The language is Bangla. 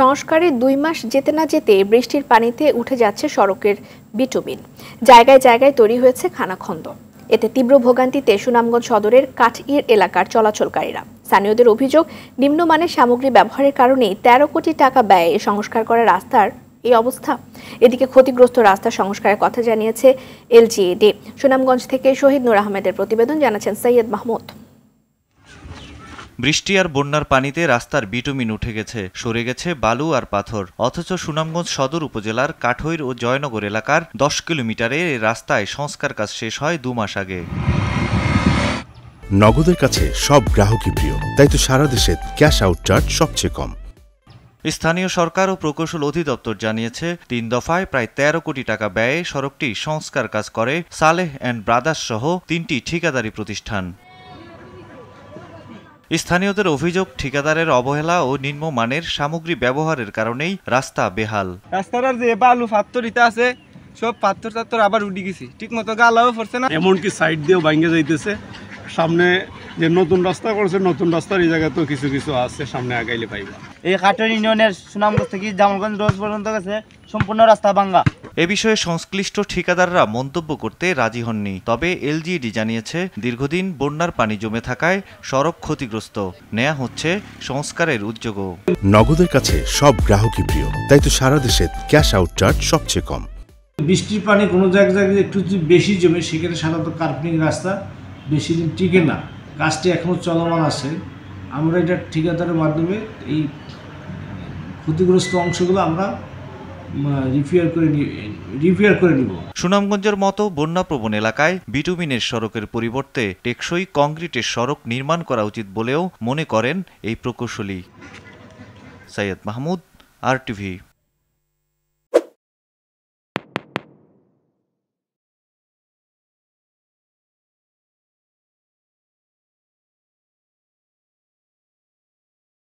সংস্কারের দুই মাস যেতে না যেতে বৃষ্টির পানিতে উঠে যাচ্ছে সড়কের বিটুমিন জায়গায় জায়গায় তৈরি হয়েছে খানাখন্দ এতে তীব্র ভোগান্তিতে সুনামগঞ্জ সদরের কাঠইর এলাকার চলাচলকারীরা স্থানীয়দের অভিযোগ নিম্নমানের সামগ্রী ব্যবহারের কারণেই ১৩ কোটি টাকা ব্যয়ে সংস্কার করা রাস্তার এই অবস্থা এদিকে ক্ষতিগ্রস্ত রাস্তা সংস্কারের কথা জানিয়েছে এলজিএডি সুনামগঞ্জ থেকে শহীদ নুর আহমেদের প্রতিবেদন জানাচ্ছেন সৈয়দ মাহমুদ বৃষ্টি আর বন্যার পানিতে রাস্তার বিটুমিন উঠে গেছে সরে গেছে বালু আর পাথর অথচ সুনামগঞ্জ সদর উপজেলার কাঠৈর ও জয়নগর এলাকার দশ কিলোমিটারে রাস্তায় সংস্কার কাজ শেষ হয় দু মাস আগে নগদের কাছে সব গ্রাহকই প্রিয় তাই তো সারা দেশে ক্যাশ আউট চার্জ সবচেয়ে কম স্থানীয় সরকার ও প্রকৌশল অধিদপ্তর জানিয়েছে তিন দফায় প্রায় তেরো কোটি টাকা ব্যয়ে সড়কটি সংস্কার কাজ করে সালেহ অ্যান্ড ব্রাদার্স সহ তিনটি ঠিকাদারি প্রতিষ্ঠান স্থানীয়দের অভিযোগ ঠিকাদারের অবহেলা ও নিম্নমানের সামগ্রী ব্যবহারের কারণেই রাস্তা বেহাল রাস্তার যে বালু পাত্তরিতে আছে সব পাথর টাত্তর আবার উঠে গেছি ঠিক মতো গালাও পড়ছে না এমনকি সাইড দিয়েও ভাঙ্গে যাইতেছে সামনে যে নতুন রাস্তা করছে নতুন রাস্তার এই জায়গা তো কিছু কিছু আছে সামনে আগাইলে পাইবা এই কাটোর ইউনিয়নের সুনামগঞ্জ থেকে জামালগঞ্জ রোড পর্যন্ত গেছে সম্পূর্ণ রাস্তা ভাঙ্গা এ বিষয়ে সংশ্লিষ্ট ঠিকাদাররা মন্তব্য করতে রাজি হননি তবে এলজিডি জানিয়েছে দীর্ঘদিন বন্যার পানি জমে থাকায় সড়ক ক্ষতিগ্রস্ত নেয়া হচ্ছে সংস্কারের উদ্যোগও নগদের কাছে সব গ্রাহকই প্রিয় তাই তো সারা দেশে ক্যাশ আউট চার্জ সবচেয়ে কম বৃষ্টির পানি কোনো জায়গায় একটু বেশি জমে সেখানে সাধারণত কার্পনিং রাস্তা বেশি দিন টিকে না কাজটি এখনও চলমান আছে আমরা এটা ঠিকাদারের মাধ্যমে এই ক্ষতিগ্রস্ত অংশগুলো আমরা সুনামগঞ্জের মতো বন্যাপ্রবণ এলাকায় বিটুমিনের সড়কের পরিবর্তে টেকসই কংক্রিটের সড়ক নির্মাণ করা উচিত বলেও মনে করেন এই প্রকৌশলী সৈয়দ মাহমুদ আর টিভি